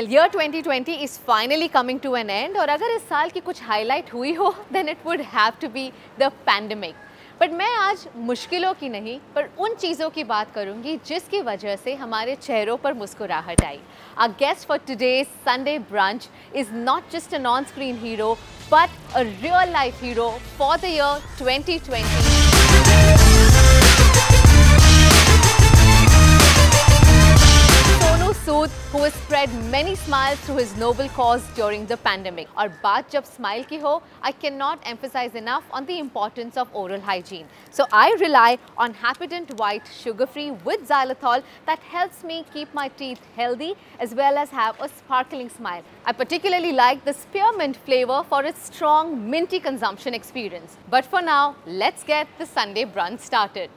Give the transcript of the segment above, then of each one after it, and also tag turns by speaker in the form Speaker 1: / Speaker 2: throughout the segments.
Speaker 1: Well, year 2020 is finally coming to an end और अगर इस साल की कुछ हाईलाइट हुई हो then it would have to be the pandemic. But मैं आज मुश्किलों की नहीं पर उन चीज़ों की बात करूंगी जिसकी वजह से हमारे चेहरों पर मुस्कुराहट आई a guest for today Sunday brunch is not just a on screen hero but a real life hero for the year 2020. who has spread many smiles through his noble cause during the pandemic. और बात जब smile की I cannot emphasize enough on the importance of oral hygiene. So I rely on Happident White Sugar Free with xylitol that helps me keep my teeth healthy as well as have a sparkling smile. I particularly like the spearmint flavor for its strong minty consumption experience. But for now, let's get the Sunday brunch started.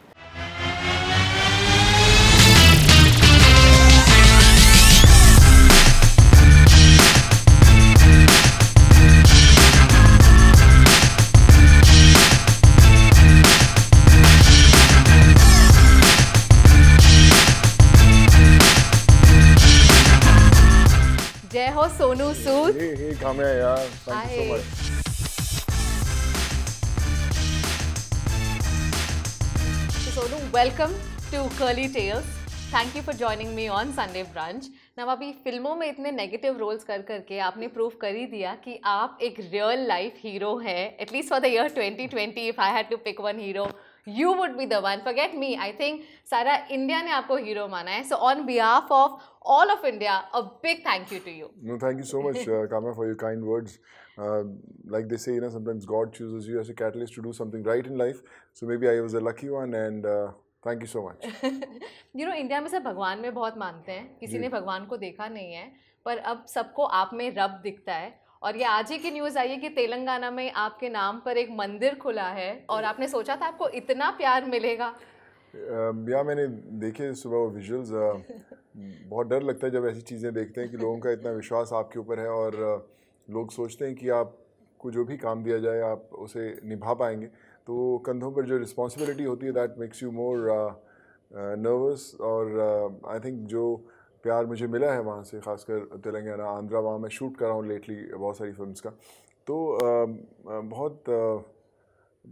Speaker 2: coming, yeah. Thank Hi. you so much.
Speaker 1: Sonu, welcome to Curly Tales. Thank you for joining me on Sunday Brunch. ना अभी फिल्मों में इतने negative roles कर करके आपने prove कर ही दिया कि आप एक रियल लाइफ हीरो हैं at least for the year 2020 if I had to pick one hero you would be the one. Forget me. I think Sara, India ne aapko hero mana hai. So on behalf of all of India, a big thank you
Speaker 2: to you. No, thank you so much, uh, for your kind words. Uh, like they say, you know, sometimes God chooses you as a catalyst to do something right in life. So maybe I was a lucky one and. Uh, thank you so much
Speaker 1: you know India में सब भगवान में बहुत मानते हैं किसी ने भगवान को देखा नहीं है पर अब सबको आप में रब दिखता है और ये आज ही की न्यूज़ आई है कि तेलंगाना में आपके नाम पर एक मंदिर खुला है और आपने सोचा था आपको इतना प्यार मिलेगा
Speaker 2: um, या मैंने देखे सुबह वो विजुअल्स uh, बहुत डर लगता है जब ऐसी चीज़ें देखते हैं कि लोगों का इतना विश्वास आपके ऊपर है और uh, लोग सोचते हैं कि आपको जो भी काम दिया जाए आप उसे निभा पाएंगे तो कंधों पर जो रिस्पॉन्सिबिलिटी होती है that makes you more nervous और आई uh, थिंक जो प्यार मुझे मिला है वहाँ से खासकर तेलंगाना आंध्रा वहाँ मैं शूट कर रहा हूँ लेटली बहुत सारी फिल्म का तो बहुत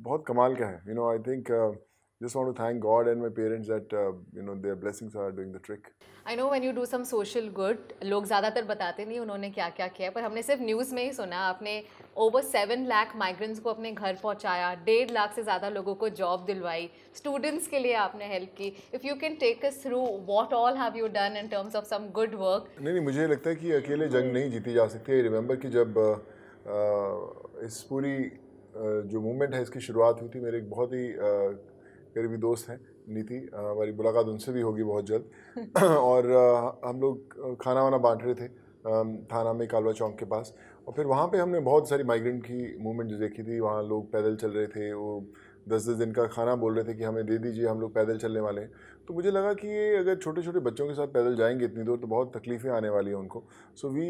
Speaker 2: बहुत कमाल का है you know I think just want to thank God and my parents that uh, you know their blessings are doing the trick.
Speaker 1: I know when you do some social good, लोग ज़्यादातर बताते नहीं उन्होंने क्या क्या किया पर हमने सिर्फ न्यूज़ में ही सुना आपने ओवर सेवन लाख माइग्रेंट्स को अपने घर पहुंचाया डेढ़ लाख से ज़्यादा लोगों को जॉब दिलवाई स्टूडेंट्स के लिए आपने हेल्प की if you can take us through what all have you done in terms of some good work
Speaker 2: नहीं नहीं मुझे लगता है कि अकेले जंग नहीं जीती जा सकती आई रिमेंबर कि जब आ, uh, uh, इस पूरी uh, जो मूवमेंट है इसकी शुरुआत हुई थी मेरे एक बहुत ही मेरे भी दोस्त हैं नीति हमारी मुलाकात उनसे भी होगी बहुत जल्द और हम लोग खाना वाना बांट रहे थे थाना में कालवा चौक के पास और फिर वहाँ पे हमने बहुत सारी माइग्रेंट की मूवमेंट जो देखी थी वहाँ लोग पैदल चल रहे थे वो दस दस दिन का खाना बोल रहे थे कि हमें दे दीजिए हम लोग पैदल चलने वाले हैं तो मुझे लगा कि ये अगर छोटे छोटे बच्चों के साथ पैदल जाएंगे इतनी दूर तो बहुत तकलीफ़ें आने वाली हैं उनको सो वी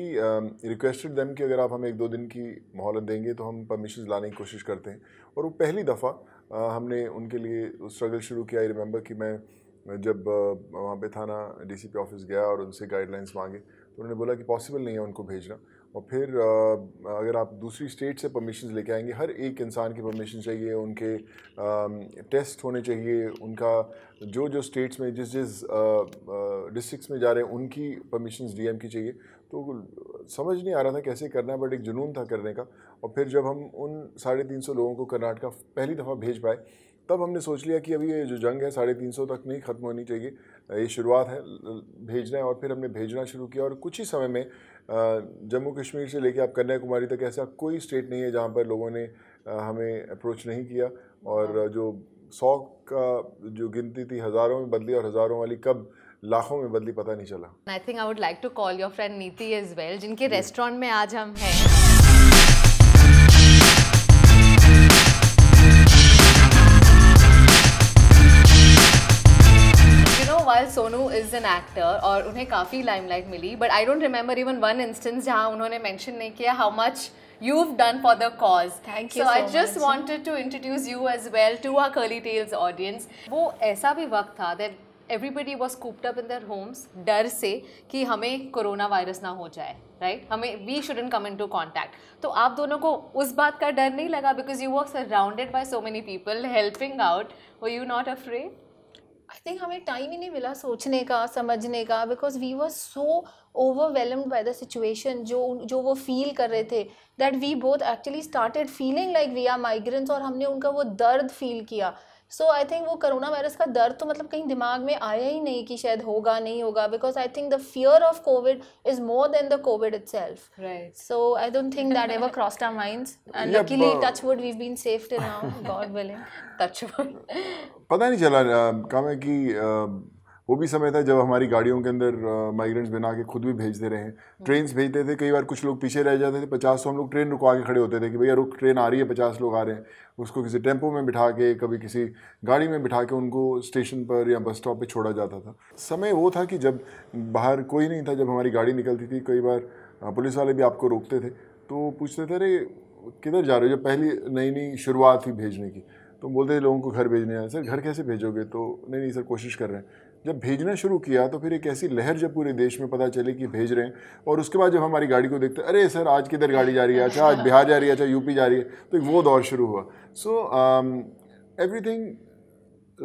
Speaker 2: रिक्वेस्टेड दैम कि अगर आप हमें एक दो दिन की मोहलत देंगे तो हम परमिशन लाने की कोशिश करते हैं और वो पहली दफ़ा हमने उनके लिए स्ट्रगल शुरू किया आई रिमेंबर कि मैं जब वहाँ पे थाना डीसीपी ऑफिस गया और उनसे गाइडलाइंस मांगे तो उन्होंने बोला कि पॉसिबल नहीं है उनको भेजना और फिर अगर आप दूसरी स्टेट से परमिशन लेके आएंगे हर एक इंसान की परमिशन चाहिए उनके टेस्ट होने चाहिए उनका जो जो स्टेट्स में जिस जिस डिस्ट्रिक्ट में जा रहे हैं उनकी परमिशन डीएम की चाहिए तो समझ नहीं आ रहा था कैसे करना है बट एक जुनून था करने का और फिर जब हम उन साढ़े तीन सौ लोगों को कर्नाटका पहली दफ़ा भेज पाए तब हमने सोच लिया कि अभी ये जो जंग है साढ़े तीन सौ तक नहीं ख़त्म होनी चाहिए ये शुरुआत है भेजना है और फिर हमने भेजना शुरू किया और कुछ ही समय में जम्मू कश्मीर से लेके आप कन्याकुमारी तक ऐसा कोई स्टेट नहीं है जहाँ पर लोगों ने हमें अप्रोच नहीं किया और हाँ। जो सौ का जो गिनती थी हज़ारों में बदली और हज़ारों वाली कब लाखों में बदली पता नहीं चला
Speaker 1: I think I would like to call your friend Niti as well जिनके रेस्टोरेंट में आज हम हैं सोनू इज़ एन एक्टर और उन्हें काफ़ी लाइमलाइट मिली but I don't remember even one instance जहाँ उन्होंने मैंशन नहीं किया how much you done for the cause thank you I just wanted to introduce you as well to our Curly Tales audience वो ऐसा भी वक्त था that everybody was cooped up in their homes डर से कि हमें कोरोना वायरस ना हो जाए राइट right? हमें we shouldn't come in to contact तो आप दोनों को उस बात का डर नहीं लगा because you were surrounded by so many people helping out वो you not afraid
Speaker 3: I think हमें टाइम ही नहीं मिला सोचने का समझने का because we were so overwhelmed by the situation जो जो वो फील कर रहे थे that we both actually started feeling like we are migrants और हमने उनका वो दर्द फील किया सो आई थिंक वो करोना वायरस का दर्द तो मतलब कहीं दिमाग में आया ही नहीं कि शायद होगा नहीं होगा because I think the fear of Covid is more than the Covid itself so I don't think that ever crossed our mind and luckily touch wood we been safe till now god willing touch wood
Speaker 2: पता नहीं चला काम है कि uh, वो भी समय था जब हमारी गाड़ियों के अंदर माइग्रेंट्स बना के खुद भी भेजते रहे ट्रेन हम्म। भेजते थे कई बार कुछ लोग पीछे रह जाते थे पचास तो हम लोग ट्रेन रुकवा के खड़े होते थे कि भैया रुक ट्रेन आ रही है पचास लोग आ रहे हैं उसको किसी टेम्पो में बिठा के कभी किसी गाड़ी में बिठा के उनको स्टेशन पर या बस स्टॉप पर छोड़ा जाता था समय वो था कि जब बाहर कोई नहीं था जब हमारी गाड़ी निकलती थी कई बार पुलिस वाले भी आपको रोकते थे तो पूछते थे अरे किधर जा रहे हो जब पहली नई नई शुरुआत थी भेजने की तो बोलते थे लोगों को घर भेजने आए सर घर कैसे भेजोगे तो नहीं नहीं सर कोशिश कर रहे हैं जब भेजना शुरू किया तो फिर एक ऐसी लहर जब पूरे देश में पता चली कि भेज रहे हैं और उसके बाद जब हमारी गाड़ी को देखते अरे सर आज किधर गाड़ी जा रही है अच्छा आज बिहार जा रही है अच्छा यूपी जा रही है तो वो दौर शुरू हुआ so everything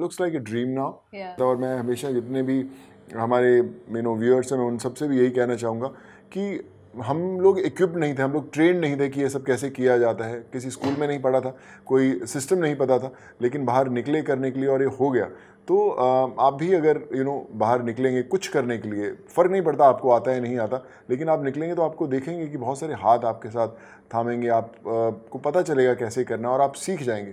Speaker 2: looks like a dream now और मैं हमेशा जितने भी हमारे मे नो व्यूअर्स हैं मैं उन सबसे भी यही कहना चाहूँगा कि हम लोग इक्विप नहीं थे हम लोग ट्रेन नहीं थे कि ये सब कैसे किया जाता है किसी स्कूल में नहीं पढ़ा था कोई सिस्टम नहीं पता था लेकिन बाहर निकले करने के लिए और ये हो गया तो आप भी अगर यू नो बाहर निकलेंगे कुछ करने के लिए फ़र्क नहीं पड़ता आपको आता है नहीं आता लेकिन आप निकलेंगे तो आपको देखेंगे कि बहुत सारे हाथ आपके साथ थामेंगे आपको पता चलेगा कैसे करना और आप सीख जाएंगे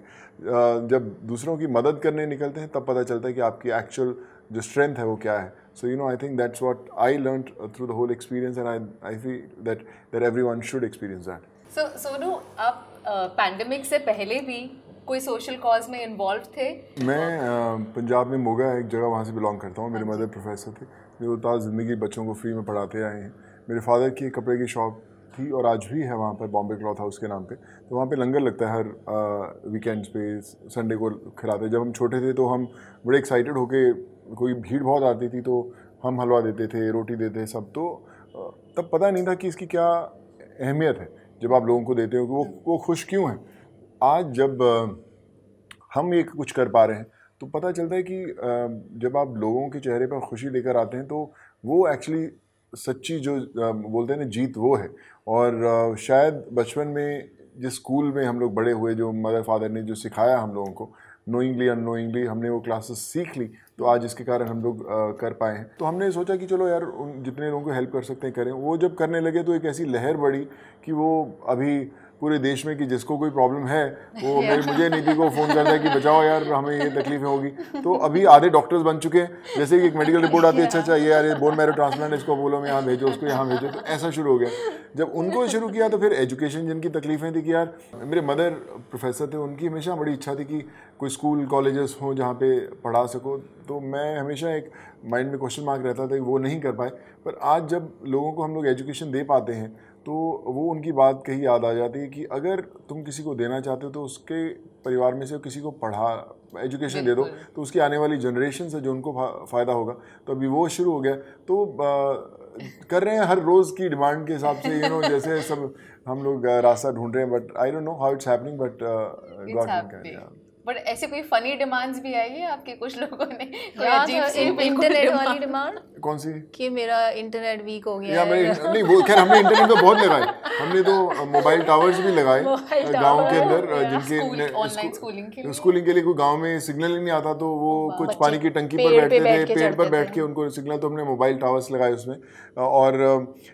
Speaker 2: जब दूसरों की मदद करने निकलते हैं तब पता चलता है कि आपकी एक्चुअल जो स्ट्रेंथ है वो क्या है so you know I think that's what I learn through the whole experience and I I feel that that every should experience that
Speaker 1: so so आप पैंडमिक से पहले भी कोई सोशल कॉज में इन्वॉल्व थे
Speaker 2: मैं पंजाब में मोगा एक जगह वहाँ से बिलोंग करता हूँ मेरे मदर अच्छा। प्रोफेसर थे जो ताज़ ज़िंदगी बच्चों को फ्री में पढ़ाते आए हैं मेरे फादर की कपड़े की शॉप थी और आज भी है वहाँ पर बॉम्बे क्लॉथ हाउस के नाम पे तो वहाँ पे लंगर लगता है हर वीकेंड्स पे संडे को खिलाते जब हम छोटे थे तो हम बड़े एक्साइटेड होके कोई भीड़ बहुत आती थी तो हम हलवा देते थे रोटी देते थे सब तो तब पता नहीं था कि इसकी क्या अहमियत है जब आप लोगों को देते हो कि वो वो खुश क्यों हैं आज जब हम ये कुछ कर पा रहे हैं तो पता चलता है कि जब आप लोगों के चेहरे पर खुशी लेकर आते हैं तो वो एक्चुअली सच्ची जो बोलते हैं ना जीत वो है और शायद बचपन में जिस स्कूल में हम लोग बड़े हुए जो मदर फादर ने जो सिखाया हम लोगों को नोइंगली अनोइंगली हमने वो क्लासेस सीख ली तो आज इसके कारण हम लोग कर पाए हैं तो हमने सोचा कि चलो यार उन जितने लोगों को हेल्प कर सकते हैं करें वो जब करने लगे तो एक ऐसी लहर बढ़ी कि वो अभी पूरे देश में कि जिसको कोई प्रॉब्लम है वो मेरे मुझे नीति को फ़ोन करता है कि बचाओ यार हमें ये तकलीफें होगी तो अभी आधे डॉक्टर्स बन चुके हैं जैसे कि एक मेडिकल रिपोर्ट आती है अच्छा अच्छा ये यार बोन मैरो ट्रांसप्लांट इसको बोलो मैं यहाँ भेजो उसको यहाँ भेजो तो ऐसा शुरू हो गया जब उनको शुरू किया तो फिर एजुकेशन जिनकी तकलीफ़ें थी कि यार मेरे मदर प्रोफेसर थे उनकी हमेशा बड़ी इच्छा थी कि कोई स्कूल कॉलेजेस हों जहाँ पे पढ़ा सको तो मैं हमेशा एक माइंड में क्वेश्चन मार्क रहता था कि वो नहीं कर पाए पर आज जब लोगों को हम लोग एजुकेशन दे पाते हैं तो वो उनकी बात कही याद आ जाती है कि अगर तुम किसी को देना चाहते हो तो उसके परिवार में से किसी को पढ़ा एजुकेशन दे दो तो उसकी आने वाली जनरेशन से जो उनको फ़ायदा होगा तो अभी वो शुरू हो गया तो आ, कर रहे हैं हर रोज़ की डिमांड के हिसाब से यू नो जैसे सब हम लोग रास्ता ढूंढ रहे हैं but I don't know how it's happening but god
Speaker 1: but ऐसे कोई फनी डिमांड्स भी आई है आपके कुछ लोगों ने हाँ, हाँ,
Speaker 3: इंटरनेट वाली डिमांड कौन सी कि मेरा इंटरनेट वीक हो गया या मेरे
Speaker 2: नहीं वो खैर हमने इंटरनेट तो बहुत लगाए हमने तो मोबाइल टावर्स भी लगाए गांव के अंदर जिनके ऑनलाइन स्कूलिंग के लिए स्कूलिंग के लिए कोई गांव में सिग्नल ही नहीं आता तो वो कुछ पानी की टंकी पर बैठते थे पेड़ पर बैठ के उनको सिग्नल तो हमने मोबाइल टावर्स लगाए उसमें और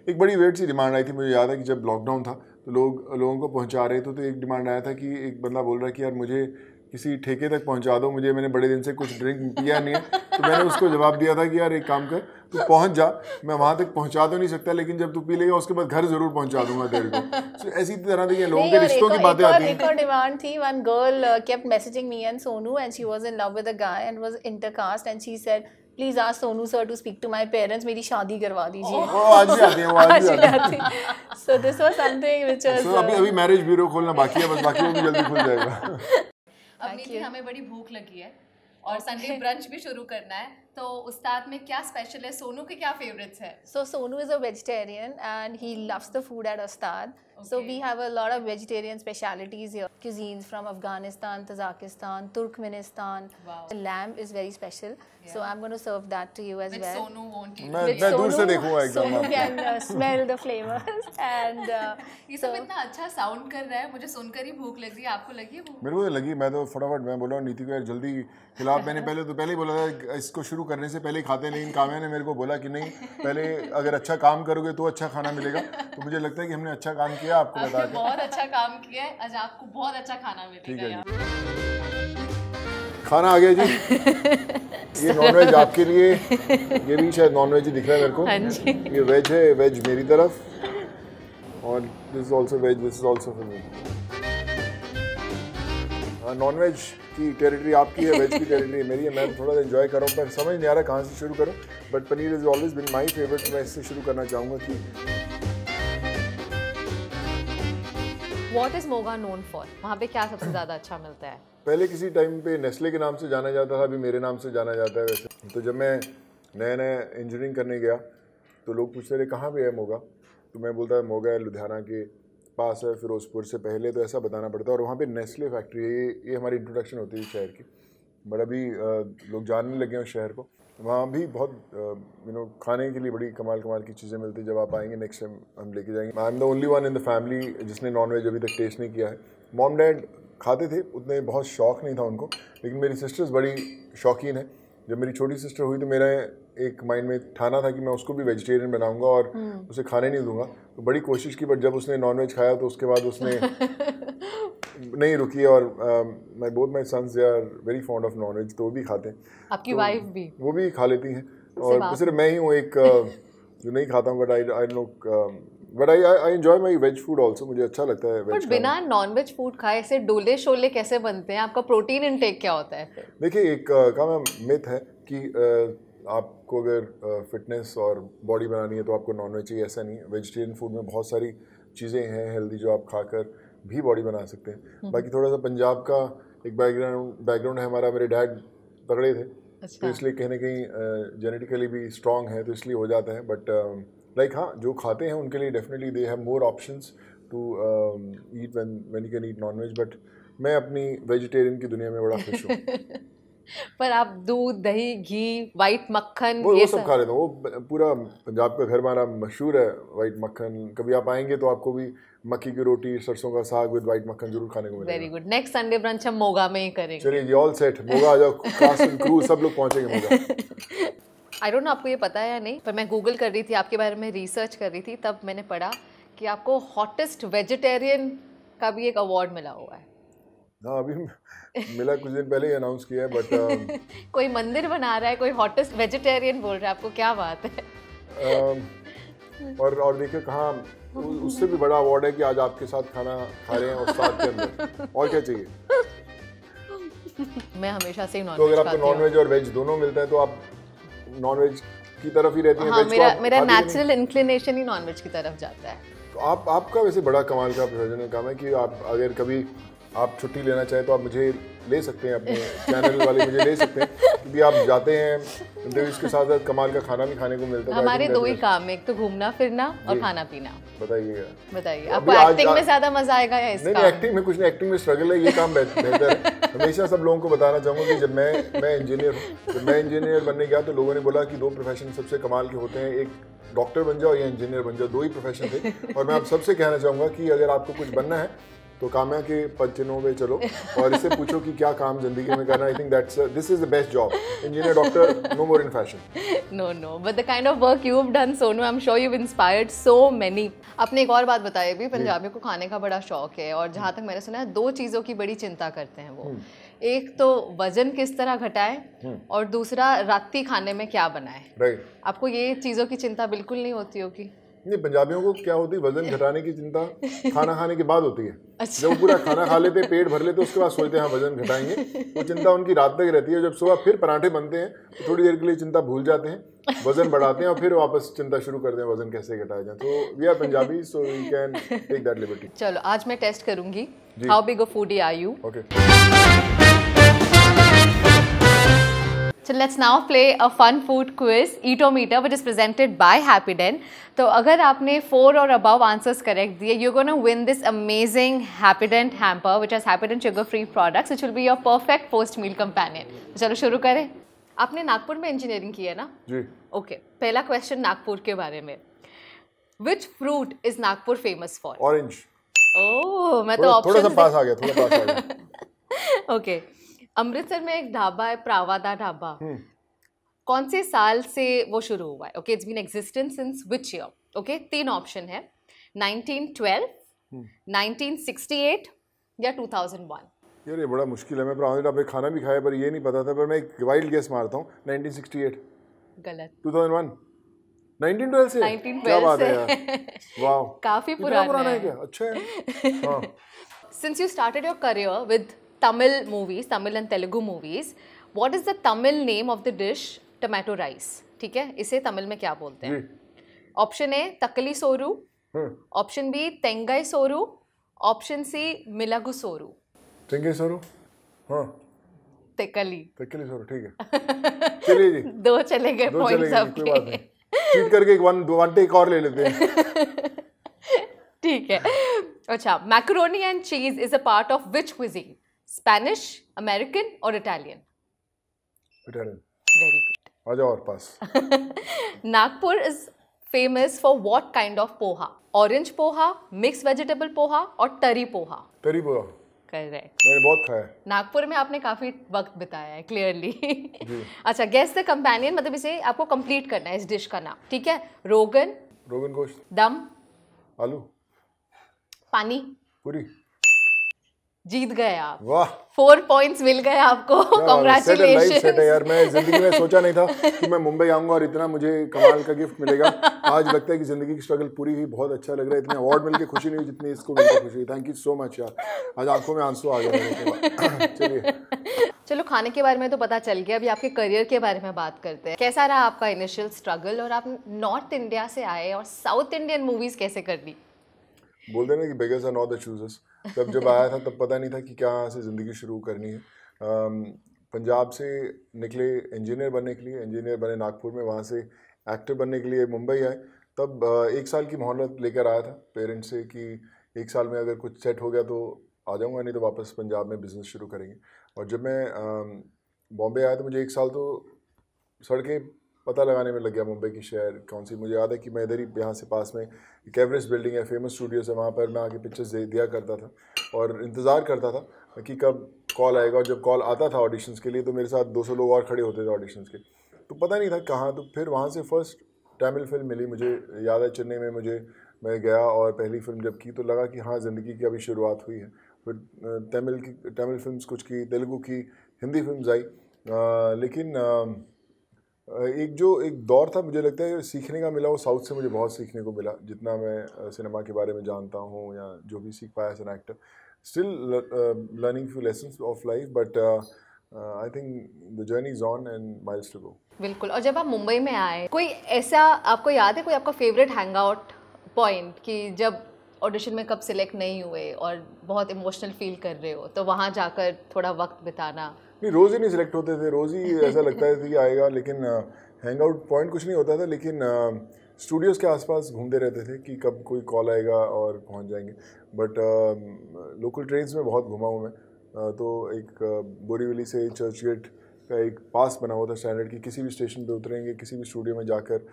Speaker 2: एक बड़ी वेट सी डिमांड आई थी मुझे याद है कि जब लॉकडाउन था तो लोग लोगों को पहुंचा रहे थे तो एक डिमांड आया था कि एक बंदा बोल रहा है कि यार मुझे किसी ठेके तक पहुंचा दो मुझे मैंने बड़े दिन से कुछ ड्रिंक पिया नहीं है तो मैंने उसको जवाब दिया था कि यार एक काम कर तू पहुंच जा मैं वहां तक पहुंचा तो नहीं सकता लेकिन जब तू पी लेगा उसके बाद घर जरूर पहुंचा दूंगा तेरे को तो ऐसी तरह देखिए लोगों के रिश्तों की बातें आती हैं एक और
Speaker 3: डिमांड थी one girl kept messaging me and Sonu and she was in love with a guy and was intercaste and she said please ask Sonu sir to speak to my parents मेरी शादी करवा दीजिए आज आज भी भी आते आते हैं हैं वो so this was something which so अभी uh, अभी
Speaker 2: मैरिज ब्यूरो खोलना बाकी है बस बाकी वो भी जल्दी खुल जाएगा
Speaker 1: अब की हमें बड़ी भूख लगी है और संडे ब्रंच भी शुरू करना है तो उस्ताद में क्या स्पेशल है सोनू के क्या फेवरेट्स है
Speaker 3: so Sonu is a vegetarian and he loves the food at Ustaad Okay. So we have a lot of vegetarian specialties here. Cuisines from Afghanistan, Tajikistan, Turkmenistan. Wow. The lamb is very special. Yeah. So I'm going to serve that to you as With well. Sonu won't eat. मैं मैं दूर
Speaker 2: से देखूंगा एकदम. So you can uh, smell
Speaker 3: the flavors
Speaker 1: and. Uh, ये सब so, इतना अच्छा साउंड कर रहा है मुझे सुनकर ही भूख लग रही है आपको लगी है भूख
Speaker 2: मेरे को लगी मैं तो फटाफट मैं बोला नीति को यार जल्दी खिलाफ मैंने पहले तो पहले ही बोला था इसको शुरू करने से पहले ही खाते नहीं इन काव्या ने मेरे को बोला कि नहीं पहले अगर अच्छा काम करोगे तो अच्छा खाना मिलेगा तो मुझे लगता है कि हमने अच्छा काम किया दिया आपको बहुत
Speaker 1: अच्छा काम किया है आज आपको बहुत अच्छा खाना
Speaker 2: मिलेगा ठीक है खाना आ गया जी ये नॉनवेज आपके लिए ये भी शायद नॉनवेज ही दिख रहा है मेरे को हाँ ये वेज है वेज मेरी तरफ और this is also veg this is also for me non veg की टेरिटरी आपकी है वेज की टेरिटरी मेरी है मैं थोड़ा सा इन्जॉय करूँ पर समझ नहीं आ रहा कहाँ से शुरू करूँ but paneer is always been my favourite मैं इससे शुरू करना चाहूँगा कि
Speaker 1: what is Moga known for वहाँ पे क्या सबसे ज्यादा अच्छा मिलता है
Speaker 2: पहले किसी टाइम पे नेस्ले के नाम से जाना जाता था अभी मेरे नाम से जाना जाता है वैसे तो जब मैं नया नया इंजीनियरिंग करने गया तो लोग पूछते रहे कहाँ पे है मोगा तो मैं बोलता है मोगा है लुधियाना के पास है फिरोजपुर से पहले तो ऐसा बताना पड़ता है और वहाँ पे नेस्ले फैक्ट्री है ये ये हमारी इंट्रोडक्शन होती है शहर की बट अभी लोग जानने लगे हैं उस शहर को वहाँ भी बहुत यू नो खाने के लिए बड़ी कमाल कमाल की चीज़ें मिलती जब आप आएंगे नेक्स्ट टाइम हम लेके जाएंगे I am the only one in the family जिसने नॉनवेज अभी तक टेस्ट नहीं किया है मॉम डैड खाते थे उतने बहुत शौक नहीं था उनको लेकिन मेरी सिस्टर्स बड़ी शौकीन है जब मेरी छोटी सिस्टर हुई तो मेरा एक माइंड में ठाना था कि मैं उसको भी वेजिटेरियन बनाऊंगा और हम्म। उसे खाने नहीं दूंगा तो बड़ी कोशिश की बट जब उसने नॉनवेज खाया तो उसके बाद उसने नहीं रुकी और my both my sons they are very fond of non veg तो वो भी खाते हैं आपकी वाइफ तो भी वो भी खा लेती हैं और सिर्फ मैं ही हूँ एक uh, जो नहीं खाता हूँ but I I know but I I enjoy my veg food also मुझे अच्छा लगता है बट बिना
Speaker 1: नॉन वेज फूड खाए ऐसे डोले शोले कैसे बनते हैं आपका प्रोटीन इनटेक क्या होता है
Speaker 2: देखिए एक काम है मिथ है कि आपको अगर फिटनेस और बॉडी बनानी है तो आपको नॉन वेज चाहिए ऐसा नहीं है वेजिटेरियन फूड में बहुत सारी चीज़ें हैं हेल्दी जो आप खाकर भी बॉडी बना सकते हैं हम्म। बाकी थोड़ा सा पंजाब का एक बैकग्राउंड बैकग्राउंड है हमारा मेरे डैड तगड़े थे अच्छा। तो इसलिए कहीं ना कहीं जेनेटिकली भी स्ट्रांग है तो इसलिए हो जाता है बट लाइक हाँ जो खाते हैं उनके लिए definitely they have more option to eat one when you can eat non veg but मैं अपनी वेजिटेरियन की दुनिया में बड़ा खुश हूँ
Speaker 1: पर आप दूध दही घी वाइट मक्खन वो, ये वो सब खा
Speaker 2: लेते हैं वो पूरा पंजाब का घर हमारा मशहूर है वाइट मक्खन कभी आप आएंगे तो आपको भी मक्की की रोटी सरसों का साग विद वाइट मक्खन जरूर खाने को मिलेगा
Speaker 1: very good next Sunday brunch हम मोगा में ही करेंगे चलिए
Speaker 2: ऑल सेट मोगा आ जाओ क्रू सब लोग पहुंचेंगे मोगा
Speaker 1: आई डोंट नो आपको ये पता है या नहीं पर मैं गूगल कर रही थी आपके बारे में रिसर्च कर रही थी तब मैंने पढ़ा कि आपको हॉटेस्ट वेजिटेरियन का भी एक अवार्ड मिला हुआ है
Speaker 2: हाँ अभी मिला कुछ दिन पहले ही अनाउंस किया है बट um,
Speaker 1: कोई मंदिर बना रहा है कोई हॉटेस्ट वेजिटेरियन बोल रहा है आपको क्या बात है
Speaker 2: um, और और देखिए कहाँ उससे भी बड़ा अवार्ड है कि आज आपके साथ खाना खा रहे हैं और साथ के अंदर और क्या चाहिए
Speaker 1: मैं हमेशा से नॉनवेज तो अगर आपको नॉनवेज
Speaker 2: और वेज दोनों मिलता है तो आप नॉनवेज की तरफ ही रहती हाँ, है मेरा मेरा नेचुरल
Speaker 1: इंक्लिनेशन ही नॉनवेज की तरफ जाता है
Speaker 2: तो आप आपका वैसे बड़ा कमाल का प्रयोजन काम है कि आप अगर कभी आप छुट्टी लेना चाहें तो आप मुझे ले सकते हैं अपने चैनल वाले मुझे ले सकते हैं क्योंकि आप जाते हैं इंटरव्यूज के साथ साथ कमाल का खाना भी खाने को मिलता है तो हमारे दो ही तो-
Speaker 1: काम है एक तो घूमना फिरना और खाना पीना बताइएगा बताइए आपको एक्टिंग में ज्यादा मजा आएगा या इस नहीं
Speaker 2: एक्टिंग में कुछ नहीं एक्टिंग में स्ट्रगल है ये काम बेहतर है हमेशा सब लोगों को बताना चाहूंगा कि जब मैं मैं इंजीनियर जब मैं इंजीनियर बनने गया तो लोगों ने बोला कि दो प्रोफेशन सबसे कमाल के होते हैं एक डॉक्टर बन जाओ या इंजीनियर बन जाओ दो ही प्रोफेशन थे और मैं आप सबसे कहना चाहूंगा कि अगर आपको कुछ बनना है तो काम है कि पंचनों में चलो और इससे पूछो कि क्या काम जिंदगी में करना I think that's this is the best job engineer doctor no more in fashion
Speaker 1: no no but the kind of work you have done Sonu I am sure you have inspired so many अपने एक और बात बताइए भी पंजाबियों को खाने का बड़ा शौक है और जहाँ तक मैंने सुना है दो चीज़ों की बड़ी चिंता करते हैं वो हम्म। एक तो वजन किस तरह घटाएं हम्म। और दूसरा रात्रि खाने में क्या बनाएं right. आपको ये चीज़ों की चिंता बिल्कुल नहीं होती होगी
Speaker 2: नहीं पंजाबियों को क्या होती है वजन घटाने की चिंता खाना खाने के बाद होती है अच्छा। जब पूरा खाना खा लेते पेट भर लेते उसके बाद सोचते हैं हाँ, वजन घटाएंगे वो चिंता उनकी रात तक रहती है जब सुबह फिर पराठे बनते हैं तो थोड़ी देर के लिए चिंता भूल जाते हैं वजन बढ़ाते हैं और फिर वापस चिंता शुरू करते हैं वजन कैसे घटाया जाए तो we are Punjabi so we can take that liberty
Speaker 1: चलो आज मैं टेस्ट करूंगी how big a foodie are you
Speaker 2: okay
Speaker 1: So let's now play a fun food quiz, Eatometer, which is presented by Happy Den. तो अगर आपने four और above answers correct दिए you know win this amazing Happydent hamper which has Happydent sugar free products which will be your perfect post meal companion चलो शुरू करें आपने नागपुर में इंजीनियरिंग की है ना जी ओके okay. पहला क्वेश्चन नागपुर के बारे में which fruit is Nagpur famous for orange oh मैं तो ऑप्शन पास आ गया थोड़ा पास आ
Speaker 2: गया
Speaker 1: ओके okay. अमृतसर में एक ढाबा है प्रावादा ढाबा हम्म। कौन से साल से वो शुरू हुआ है okay it's been existence since which year okay तीन ऑप्शन है 1912, 1968 या 2001
Speaker 2: यार ये बड़ा मुश्किल है मैं प्रावादा ढाबे खाना भी खाया पर ये नहीं पता था पर मैं एक वाइल्ड गेस मारता हूँ 1968 गलत 2001 1912 से 1912 क्या बात है यार वाओ
Speaker 1: काफी पुराना है क्या
Speaker 2: अच्छा है
Speaker 1: since you started your career with Tamil movies, Tamil and Telugu movies, what is the Tamil name of the dish tomato rice? ठीक है इसे तमिल में क्या बोलते हैं ऑप्शन ए तकली सोरू ऑप्शन बी तेंगाई सोरू ऑप्शन सी मिलागु सोरू
Speaker 2: तेंगाई सोरू हाँ तकली तेकली सोरू ठीक है चलिए जी
Speaker 1: दो चले गए पॉइंट्स आपके
Speaker 2: चीट करके एक वन वन टेक और ले लेते हैं
Speaker 1: ठीक है अच्छा macaroni and cheese is a part of which cuisine Spanish American और Italian
Speaker 2: Italian very good ah और पास
Speaker 1: Nagpur is famous for what kind of poha orange poha mix vegetable poha और तरी पोहा तरी पोहा करेक्ट
Speaker 2: मैंने बहुत खाया है
Speaker 1: नागपुर में आपने काफी वक्त बिताया है क्लियरली अच्छा गेस्ट द कंपेनियन मतलब इसे आपको कंप्लीट करना है इस डिश का नाम ठीक है रोगन रोगन गोश्त दम आलू पानी पूरी जीत गए आप वाह फोर पॉइंट्स मिल गए आपको कॉन्ग्रेचुलेशन यार
Speaker 2: मैं जिंदगी में सोचा नहीं था कि मैं मुंबई आऊंगा और इतना मुझे कमाल का गिफ्ट मिलेगा आज लगता है कि जिंदगी की स्ट्रगल पूरी हुई बहुत अच्छा लग रहा है इतने अवार्ड मिलके खुशी नहीं हुई जितनी इसको मिलकर खुशी हुई थैंक यू सो मच यार आज आंखों में आंसू आ गए चलिए
Speaker 1: चलो खाने के बारे में तो पता चल गया अभी आपके करियर के बारे में बात करते हैं कैसा रहा आपका इनिशियल स्ट्रगल और आप नॉर्थ इंडिया से आए और साउथ इंडियन मूवीज कैसे कर दी
Speaker 2: बोल देना कि beggars are not the choosers तब जब आया था तब पता नहीं था कि क्या से ज़िंदगी शुरू करनी है पंजाब से निकले इंजीनियर बनने के लिए इंजीनियर बने नागपुर में वहाँ से एक्टर बनने के लिए मुंबई आए तब एक साल की मोहलत लेकर आया था पेरेंट्स से कि एक साल में अगर कुछ सेट हो गया तो आ जाऊँगा नहीं तो वापस पंजाब में बिज़नेस शुरू करेंगे और जब मैं बॉम्बे आया तो मुझे एक साल तो सड़कें पता लगाने में लग गया मुंबई की शहर कौन सी मुझे याद है कि मैं इधर ही यहाँ से पास में एक एवरेस्ट बिल्डिंग है फेमस स्टूडियोज है वहाँ पर मैं आके पिक्चर्स दे दिया करता था और इंतज़ार करता था कि कब कॉल आएगा और जब कॉल आता था ऑडिशंस के लिए तो मेरे साथ 200 लोग और खड़े होते थे ऑडिशंस के तो पता नहीं था कहाँ तो फिर वहाँ से फर्स्ट तमिल फिल्म मिली मुझे याद है चेन्नई में मुझे मैं गया और पहली फिल्म जब की तो लगा कि हाँ ज़िंदगी की अभी शुरुआत हुई है फिर तमिल की तमिल फिल्म कुछ की तेलुगू की हिंदी फिल्म आई लेकिन एक जो एक दौर था मुझे लगता है सीखने का मिला वो साउथ से मुझे बहुत सीखने को मिला जितना मैं सिनेमा के बारे में जानता हूँ या जो भी सीख पाया as an actor still learning few lesson of life but I think the journey is on and miles to go
Speaker 1: बिल्कुल और जब आप मुंबई में आए कोई ऐसा आपको याद है कोई आपका फेवरेट हैंग आउट पॉइंट कि जब ऑडिशन में कब सिलेक्ट नहीं हुए और बहुत इमोशनल फील कर रहे हो तो वहाँ जाकर थोड़ा वक्त बिताना
Speaker 2: नहीं रोज़ ही नहीं सिलेक्ट होते थे रोज़ ही ऐसा लगता है कि आएगा लेकिन हैंग आउट पॉइंट कुछ नहीं होता था लेकिन स्टूडियोज़ के आसपास घूमते रहते थे कि कब कोई कॉल आएगा और पहुंच जाएंगे बट लोकल ट्रेन्स में बहुत घुमा हूँ मैं तो एक बोरीवली से चर्च गेट का एक पास बना हुआ था स्टैंडर्ड कि किसी भी स्टेशन पे उतरेंगे किसी भी स्टूडियो में जाकर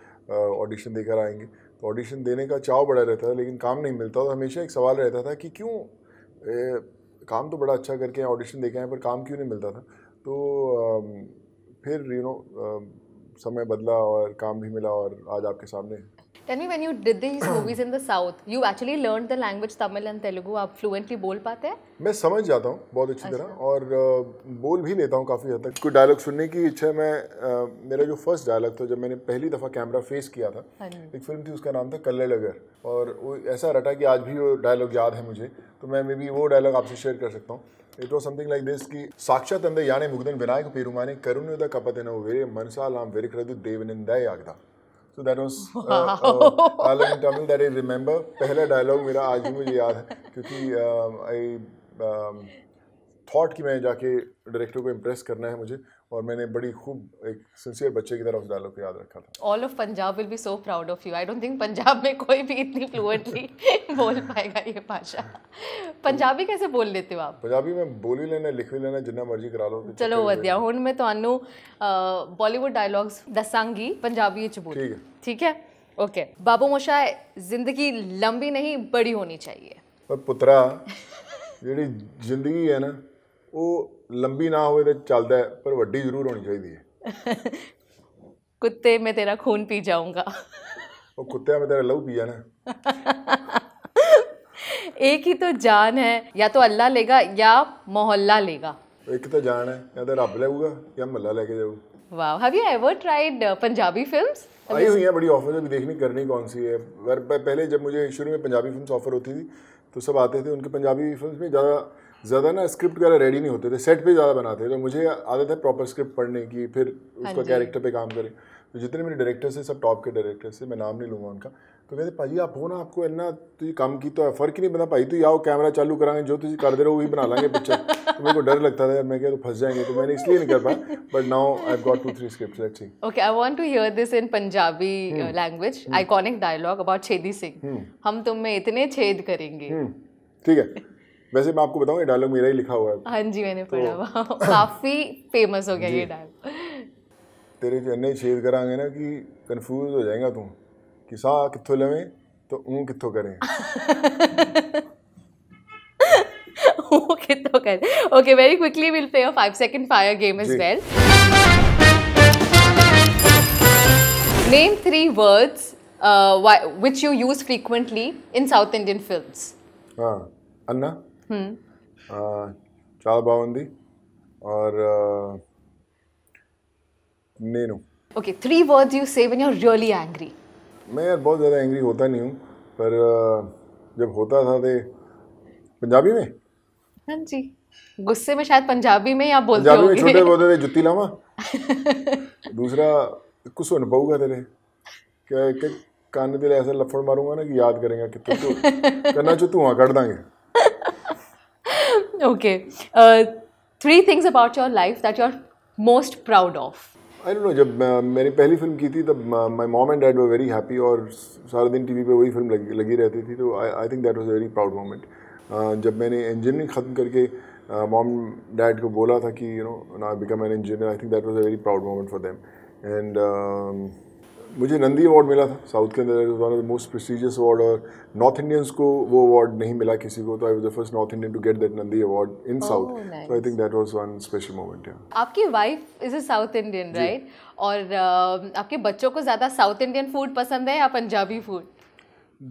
Speaker 2: ऑडिशन देकर आएंगे तो ऑडिशन देने का चाव बड़ा रहता था लेकिन काम नहीं मिलता तो हमेशा एक सवाल रहता था कि क्यों ए, काम तो बड़ा अच्छा करके ऑडिशन देखे हैं पर काम क्यों नहीं मिलता था तो फिर यू नो समय बदला और काम भी मिला और आज आपके सामने
Speaker 1: Tell me when you did these movies in the south, you actually learned the language Tamil and Telugu. आप fluently बोल पाते हैं?
Speaker 2: मैं समझ जाता हूँ बहुत अच्छी तरह अच्छा। और बोल भी लेता हूँ काफ़ी हद तक कोई डायलॉग सुनने की इच्छा मैं मेरा जो फर्स्ट डायलॉग था जब मैंने पहली दफ़ा कैमरा फेस किया था हाँ एक फिल्म थी उसका नाम था कल्ले लगर और वो ऐसा रटा कि आज भी वो डायलॉग याद है मुझे तो मैं मे बी वो डायलॉग आपसे शेयर कर सकता हूँ it was something like this की साक्षात अंदर याने मुगदन विनायक पेरुमाने करुणुदा कपतन वेरे मनसालाम वेरिक्रदु देवनंदाय आगदा सो दैट वाज आलम in Tamil that I remember पहला डायलॉग मेरा आज भी मुझे याद है क्योंकि आई um, थॉट um, कि मैं जाके डायरेक्टर को इम्प्रेस करना है मुझे और मैंने बड़ी खूब एक सिंसियर बच्चे की तरह उस डायलॉग को याद रखा था
Speaker 1: all of Punjab will be so proud of you I don't think Punjab में कोई भी इतनी फ्लुएंटली बोल पाएगा ये भाषा पंजाबी कैसे बोल लेते हो आप
Speaker 2: पंजाबी में बोल ही लेना लिख भी लेना जितना मर्जी करा लो चलो ਵਧੀਆ
Speaker 1: हूँ मैं ਤੁਹਾਨੂੰ ਬਾਲੀਵੁੱਡ ਡਾਇਲੌਗਸ ਦੱਸਾਂਗੀ ਪੰਜਾਬੀ ਵਿੱਚ ਬੋਲ ਠੀਕ ठीक है ਹੈ ਓਕੇ ਬਾਬੂ ਮੋਸ਼ਾ ਜ਼ਿੰਦਗੀ ਲੰਬੀ ਨਹੀਂ ਬੜੀ ਹੋਣੀ ਚਾਹੀਏ
Speaker 2: ਪਰ ਪੁੱਤਰਾ जिंदगी है ना वो लंबी ना हो चलता है पर वी जरूर होनी चाहिए ਹੈ
Speaker 1: ਕੁੱਤੇ ਮੈਂ ਤੇਰਾ ਖੂਨ ਪੀ ਜਾਊਂਗਾ
Speaker 2: ਉਹ ਕੁੱਤਿਆਂ ਮੈਂ ਤੇਰਾ ਲਹੂ ਪੀ ਜਾਣਾ
Speaker 1: एक ही तो जान है या तो अल्लाह लेगा या मोहल्ला लेगा
Speaker 2: एक तो जान है या तो रब लेगा या मोहल्ला लेके जाऊगा
Speaker 1: वाह have you ever tried Punjabi films आई
Speaker 2: हुई हैं बड़ी ऑफर अभी देखनी करनी कौन सी है पर पहले जब मुझे शुरू में पंजाबी फिल्म्स ऑफर होती थी तो सब आते थे उनके पंजाबी फिल्म्स में ज़्यादा ज़्यादा ना स्क्रिप्ट वगैरह रेडी नहीं होते थे सेट पे ज़्यादा बनाते थे तो मुझे आदत है प्रॉपर स्क्रिप्ट पढ़ने की फिर हाँ उसका कैरेक्टर पे काम करें तो जितने मेरे डायरेक्टर्स हैं सब टॉप के डायरेक्टर्स हैं मैं नाम नहीं लूँगा उनका तो कहते भाजी आप हो ना आपको इतना तो ये काम की तो है फ़र्क ही नहीं बना पाई तू आओ कैमरा चालू कराएंगे जो तुझे कर दे रहे हो वही बना लाएंगे पिक्चर तो मेरे को डर लगता था मैं क्या तो फंस जाएंगे तो मैंने इसलिए नहीं कर पाया but now I got two three script let's see
Speaker 1: okay I want to hear this in Punjabi language iconic dialogue about Chhedi Singh हम तुम में इतने छेद करेंगे
Speaker 2: hmm. ठीक है वैसे मैं आपको बताऊँ ये डायलॉग मेरा ही लिखा हुआ है
Speaker 1: हाँ जी मैंने तो पढ़ा हुआ काफ़ी फेमस हो गया ये डायलॉग
Speaker 2: तेरे चेन्नई शेर करांगे ना कि कंफ्यूज हो जाएगा तू कि सा कितों लवें तो ऊँ कितों करें
Speaker 3: कितों करें
Speaker 1: okay very quickly will play a five second fire game is well name three words which you use frequently in South Indian films
Speaker 2: Ah, Anna. Hmm. చాలా బాగుంది ఆర్ నేను
Speaker 1: okay three words you say when you are really angry
Speaker 2: मैं यार बहुत ज़्यादा angry होता नहीं हूँ पर जब होता था तो पंजाबी में
Speaker 1: हाँ जी गुस्से में शायद पंजाबी में या बोलते पंजाबी में छोटे
Speaker 2: बोलते थे जुत्ती लावा दूसरा कुछ सुन पाऊंगा तेरे क्या कान तेरे ऐसे लफड़ मारूंगा ना कि याद करेंगे कि तू तो-
Speaker 1: करना
Speaker 2: चो धुआं कड़ देंगे
Speaker 1: Okay. Uh, three things about your life that you're most proud of.
Speaker 2: I don't know जब uh, मैंने पहली फिल्म की थी तब my mom and dad were very happy और सारा दिन टीवी पे वही फिल्म लगी, लगी रहती थी तो I think that was a very proud moment जब मैंने इंजीनियरिंग ख़त्म करके मॉम uh, डैड को बोला था कि you know I become an engineer I think that was a very proud moment for them and मुझे नंदी अवार्ड मिला था साउथ के अंदर one of the most prestigious award और नॉर्थ इंडियंस को वो अवार्ड नहीं मिला किसी को तो I was the first North Indian to get that Nandi award in South so I think that was one special moment या
Speaker 1: आपकी wife is a South Indian right और uh, आपके बच्चों को ज़्यादा साउथ इंडियन फूड पसंद है या Punjabi food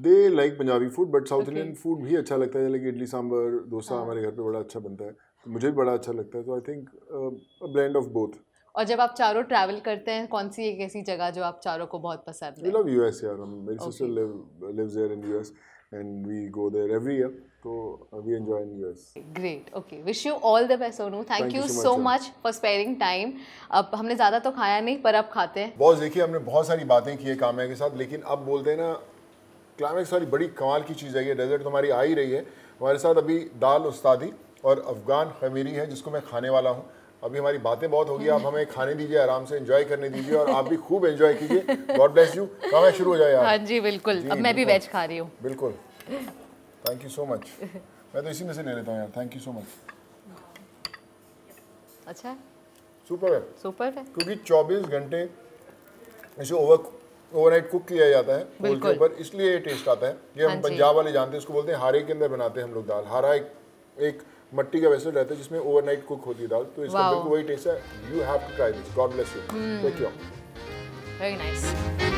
Speaker 2: they like Punjabi food but South Indian food भी अच्छा लगता है लेकिन इडली सांभर डोसा हाँ। हमारे घर पे बड़ा अच्छा बनता है तो मुझे भी बड़ा अच्छा लगता है तो I think blend of both
Speaker 1: और जब आप चारों ट्रैवल करते हैं कौन सी एक ऐसी जगह जो आप चारों को बहुत पसंद है लव यूएस
Speaker 2: यार मेरी sister live lives there in US and we go there every year तो we enjoy in US
Speaker 1: great okay wish you all the best best, thank you so much for sparing time अब हमने ज़्यादा तो खाया नहीं पर अब खाते हैं
Speaker 2: बहुत देखिए हमने बहुत सारी बातें की है कामया के साथ लेकिन अब बोलते हैं ना क्लाइमेक्स वाली बड़ी कमाल की चीज़ है ये डेजर्ट तो हमारी आ ही रही है हमारे साथ अभी दाल उस्तादी और अफ़गान खमीरी है जिसको मैं खाने वाला हूँ अभी हमारी बातें बहुत होगी आप हमें खाने दीजिए आराम से एंजॉय करने दीजिए और आप भी खूब एंजॉय कीजिए गॉड ब्लेस यू कहा शुरू हो जाए यार हाँ
Speaker 1: जी बिल्कुल जी, अब मैं भी वेज खा रही हूँ
Speaker 2: बिल्कुल थैंक यू सो मच मैं तो इसी में से ले लेता हूँ यार थैंक यू सो
Speaker 1: मच अच्छा
Speaker 2: सुपर है सुपर है क्योंकि चौबीस घंटे इसे ओवर ओवरनाइट कुक किया जाता है फूल के ऊपर इसलिए ये टेस्ट आता है ये हाँ हम पंजाब वाले जानते हैं इसको बोलते हैं हारे के अंदर बनाते हैं हम लोग दाल हारा एक एक मट्टी का वैसे रहता है जिसमें ओवरनाइट कुक होती है दाल तो इसका बिल्कुल वही टेस्ट है you have to try this God bless you thank you
Speaker 1: very nice